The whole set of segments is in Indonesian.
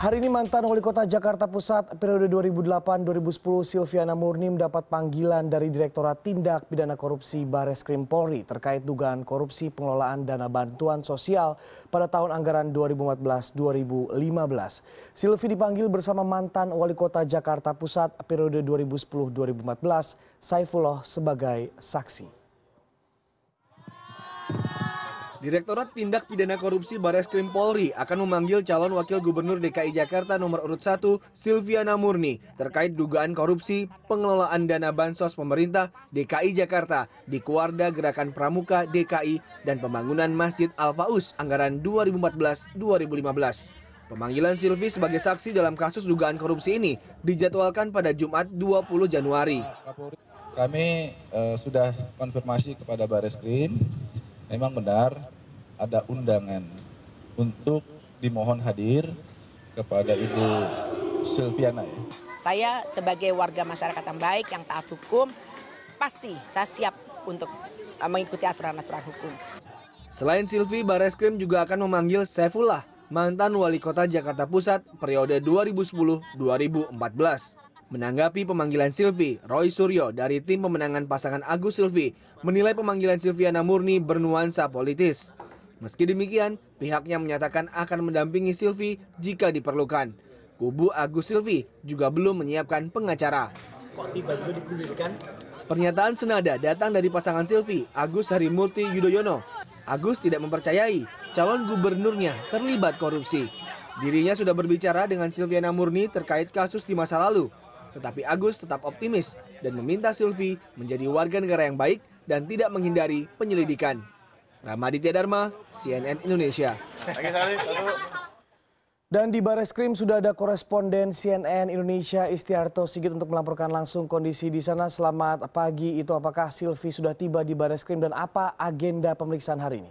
Hari ini mantan wali kota Jakarta Pusat periode 2008-2010 Silviana Murni mendapat panggilan dari Direktorat Tindak Pidana Korupsi Bares Krim Polri terkait dugaan korupsi pengelolaan dana bantuan sosial pada tahun anggaran 2014-2015. Silvi dipanggil bersama mantan wali kota Jakarta Pusat periode 2010-2014 Saifullah sebagai saksi. Direktorat Tindak Pidana Korupsi Baris Krim Polri akan memanggil calon wakil gubernur DKI Jakarta nomor urut 1 Silviana Murni terkait dugaan korupsi pengelolaan dana bansos pemerintah DKI Jakarta di Kuarda Gerakan Pramuka DKI dan pembangunan Masjid Al-Faus anggaran 2014-2015. Pemanggilan Silvi sebagai saksi dalam kasus dugaan korupsi ini dijadwalkan pada Jumat 20 Januari. Kami uh, sudah konfirmasi kepada Baris Krim memang benar ada undangan untuk dimohon hadir kepada Ibu Silviana. Ya. Saya sebagai warga masyarakat yang baik, yang taat hukum, pasti saya siap untuk eh, mengikuti aturan-aturan hukum. Selain Silvi, Bareskrim juga akan memanggil Saifullah, mantan wali kota Jakarta Pusat periode 2010-2014. Menanggapi pemanggilan Silvi, Roy Suryo dari tim pemenangan pasangan Agus Silvi menilai pemanggilan Silviana Murni bernuansa politis. Meski demikian, pihaknya menyatakan akan mendampingi Silvi jika diperlukan. Kubu Agus Silvi juga belum menyiapkan pengacara. Kok tiba-tiba digulirkan? Pernyataan senada datang dari pasangan Silvi, Agus Harimurti Yudhoyono. Agus tidak mempercayai calon gubernurnya terlibat korupsi. Dirinya sudah berbicara dengan Silviana Murni terkait kasus di masa lalu tetapi Agus tetap optimis dan meminta Silvi menjadi warga negara yang baik dan tidak menghindari penyelidikan. Ramaditya Dharma, CNN Indonesia. Dan di Baris Krim sudah ada koresponden CNN Indonesia Istiarto Sigit untuk melaporkan langsung kondisi di sana. Selamat pagi, itu apakah Silvi sudah tiba di Baris Krim dan apa agenda pemeriksaan hari ini?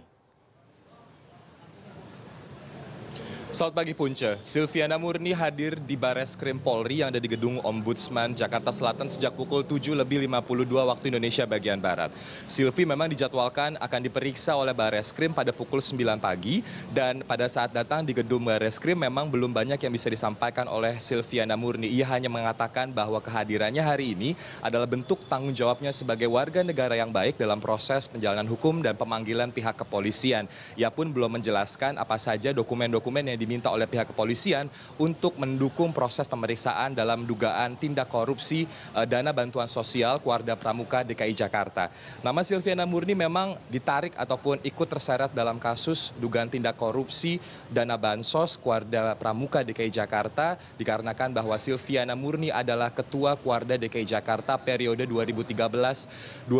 selamat pagi punca silviana murni hadir di bares krim polri yang ada di gedung ombudsman jakarta selatan sejak pukul tujuh lebih lima waktu indonesia bagian barat silvi memang dijadwalkan akan diperiksa oleh bares krim pada pukul 9 pagi dan pada saat datang di gedung bares krim memang belum banyak yang bisa disampaikan oleh silviana murni ia hanya mengatakan bahwa kehadirannya hari ini adalah bentuk tanggung jawabnya sebagai warga negara yang baik dalam proses penjalanan hukum dan pemanggilan pihak kepolisian ia pun belum menjelaskan apa saja dokumen-dokumen yang diminta oleh pihak kepolisian untuk mendukung proses pemeriksaan dalam dugaan tindak korupsi eh, dana bantuan sosial Keluarga Pramuka DKI Jakarta. Nama Silviana Murni memang ditarik ataupun ikut terseret dalam kasus dugaan tindak korupsi dana bansos Keluarga Pramuka DKI Jakarta dikarenakan bahwa Silviana Murni adalah ketua Keluarga DKI Jakarta periode 2013-2018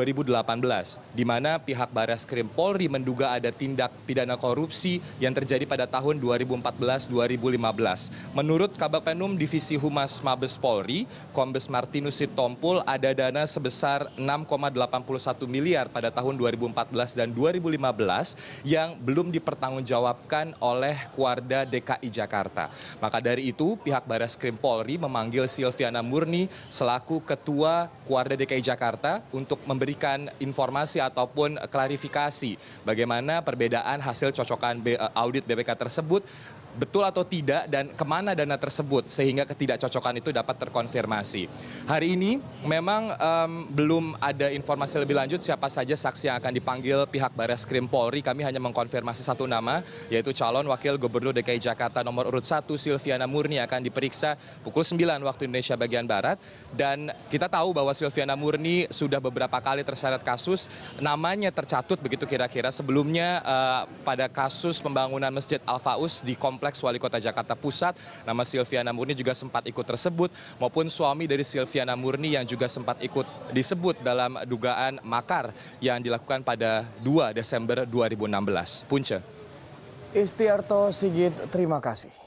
di mana pihak Baris Krim Polri menduga ada tindak pidana korupsi yang terjadi pada tahun 2014 belas dua menurut kabak divisi humas mabes polri kombes martinus sitompul ada dana sebesar 6,81 miliar pada tahun 2014 dan 2015 yang belum dipertanggungjawabkan oleh Kuarda DKI Jakarta. Maka dari itu pihak Baris Krim Polri memanggil Silviana Murni selaku Ketua Kuarda DKI Jakarta untuk memberikan informasi ataupun klarifikasi bagaimana perbedaan hasil cocokan eh, audit BPK tersebut betul atau tidak dan kemana dana tersebut sehingga ketidakcocokan itu dapat terkonfirmasi. Hari ini memang um, belum ada informasi lebih lanjut siapa saja saksi yang akan dipanggil pihak Baris Krim Polri. Kami hanya mengkonfirmasi satu nama yaitu calon wakil gubernur DKI Jakarta nomor urut 1 Silviana Murni akan diperiksa pukul 9 waktu Indonesia bagian barat dan kita tahu bahwa Silviana Murni sudah beberapa kali terseret kasus namanya tercatut begitu kira-kira sebelumnya uh, pada kasus pembangunan Masjid Al Faus di kompleks kompleks wali kota Jakarta Pusat. Nama Silviana Murni juga sempat ikut tersebut maupun suami dari Silviana Murni yang juga sempat ikut disebut dalam dugaan makar yang dilakukan pada 2 Desember 2016. Punca. Istiarto Sigit, terima kasih.